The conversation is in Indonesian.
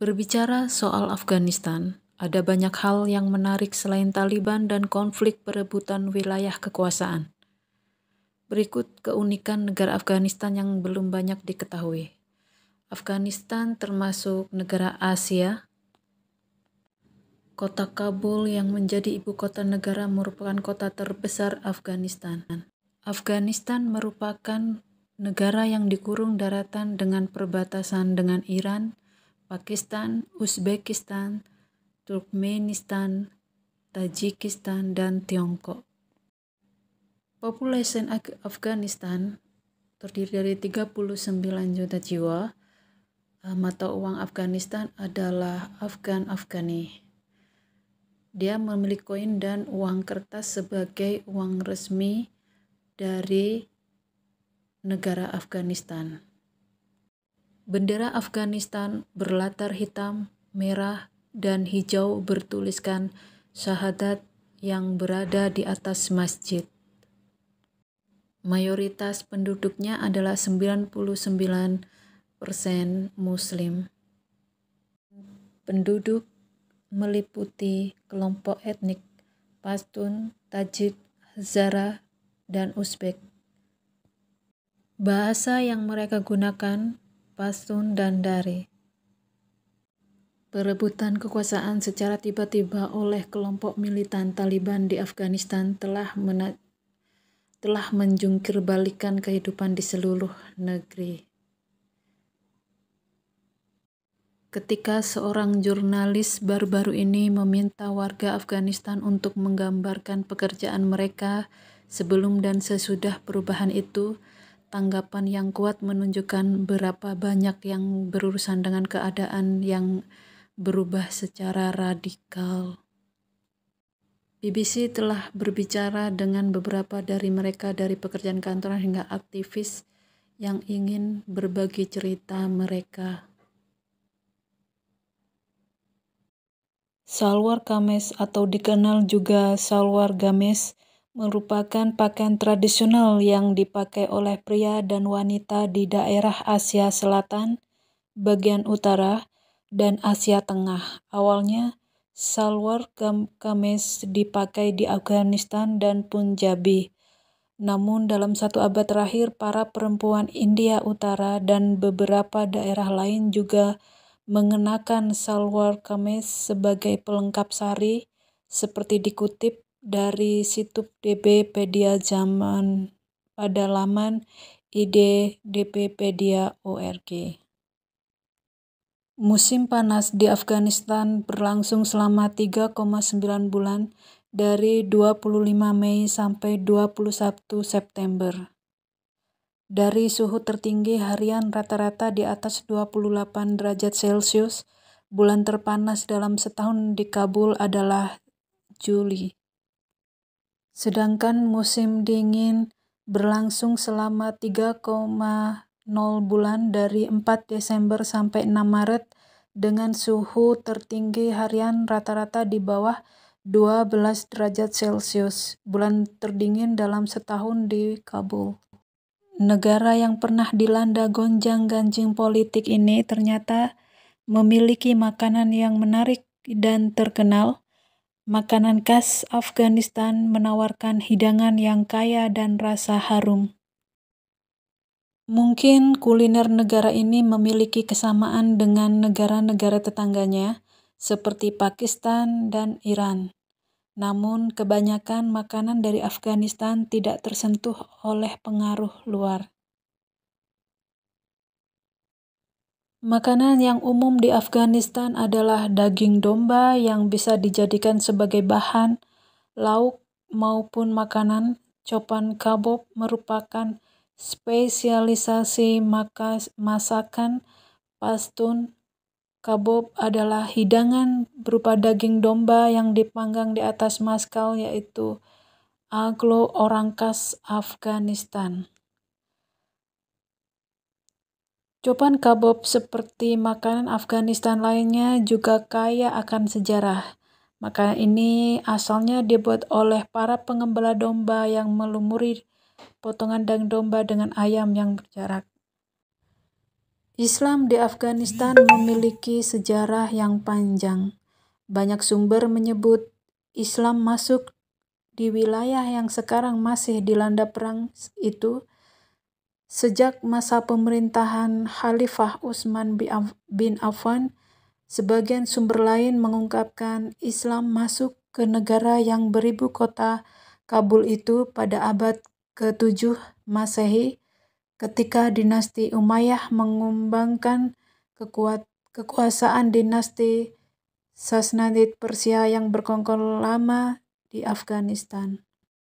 Berbicara soal Afghanistan, ada banyak hal yang menarik selain Taliban dan konflik perebutan wilayah kekuasaan. Berikut keunikan negara Afghanistan yang belum banyak diketahui. Afghanistan termasuk negara Asia. Kota Kabul yang menjadi ibu kota negara merupakan kota terbesar Afghanistan. Afghanistan merupakan negara yang dikurung daratan dengan perbatasan dengan Iran, Pakistan, Uzbekistan, Turkmenistan, Tajikistan, dan Tiongkok. Populasi Afghanistan terdiri dari 39 juta jiwa. Eh, mata uang Afghanistan adalah Afghan Afghani. Dia memiliki koin dan uang kertas sebagai uang resmi dari negara Afghanistan. Bendera Afghanistan berlatar hitam, merah, dan hijau bertuliskan syahadat yang berada di atas masjid. Mayoritas penduduknya adalah 99% muslim. Penduduk meliputi kelompok etnik Pashtun, Tajik, Hazara, dan Uzbek. Bahasa yang mereka gunakan Pasun dan Dari. Perebutan kekuasaan secara tiba-tiba oleh kelompok militan Taliban di Afghanistan telah mena telah menjungkir balikan kehidupan di seluruh negeri. Ketika seorang jurnalis baru-baru ini meminta warga Afghanistan untuk menggambarkan pekerjaan mereka sebelum dan sesudah perubahan itu, tanggapan yang kuat menunjukkan berapa banyak yang berurusan dengan keadaan yang berubah secara radikal. BBC telah berbicara dengan beberapa dari mereka dari pekerjaan kantoran hingga aktivis yang ingin berbagi cerita mereka. Salwar Kames atau dikenal juga Salwar Games merupakan pakaian tradisional yang dipakai oleh pria dan wanita di daerah Asia Selatan, bagian utara, dan Asia Tengah. Awalnya, salwar kamis dipakai di Afghanistan dan Punjabi. Namun dalam satu abad terakhir, para perempuan India Utara dan beberapa daerah lain juga mengenakan salwar kamis sebagai pelengkap sari, seperti dikutip dari situs DBpedia zaman pada laman id ORG. Musim panas di Afghanistan berlangsung selama 3,9 bulan dari 25 Mei sampai 21 September. Dari suhu tertinggi harian rata-rata di atas 28 derajat Celcius, bulan terpanas dalam setahun di Kabul adalah Juli sedangkan musim dingin berlangsung selama 3,0 bulan dari 4 Desember sampai 6 Maret dengan suhu tertinggi harian rata-rata di bawah 12 derajat Celcius, bulan terdingin dalam setahun di Kabul. Negara yang pernah dilanda gonjang-ganjing politik ini ternyata memiliki makanan yang menarik dan terkenal, Makanan khas Afghanistan menawarkan hidangan yang kaya dan rasa harum. Mungkin kuliner negara ini memiliki kesamaan dengan negara-negara tetangganya, seperti Pakistan dan Iran. Namun, kebanyakan makanan dari Afghanistan tidak tersentuh oleh pengaruh luar. Makanan yang umum di Afghanistan adalah daging domba yang bisa dijadikan sebagai bahan lauk maupun makanan. Chopan kabob merupakan spesialisasi masakan Pastun Kabob adalah hidangan berupa daging domba yang dipanggang di atas maskal yaitu aglo orang khas Afghanistan. Copan kabob seperti makanan Afghanistan lainnya juga kaya akan sejarah. Makanan ini asalnya dibuat oleh para pengembala domba yang melumuri potongan daging domba dengan ayam yang berjarak. Islam di Afghanistan memiliki sejarah yang panjang. Banyak sumber menyebut Islam masuk di wilayah yang sekarang masih dilanda perang itu Sejak masa pemerintahan Khalifah Utsman bin Affan, sebagian sumber lain mengungkapkan Islam masuk ke negara yang beribu kota Kabul itu pada abad ke-7 Masehi ketika dinasti Umayyah mengembangkan kekuat, kekuasaan dinasti Sassanid Persia yang berkongkol lama di Afghanistan.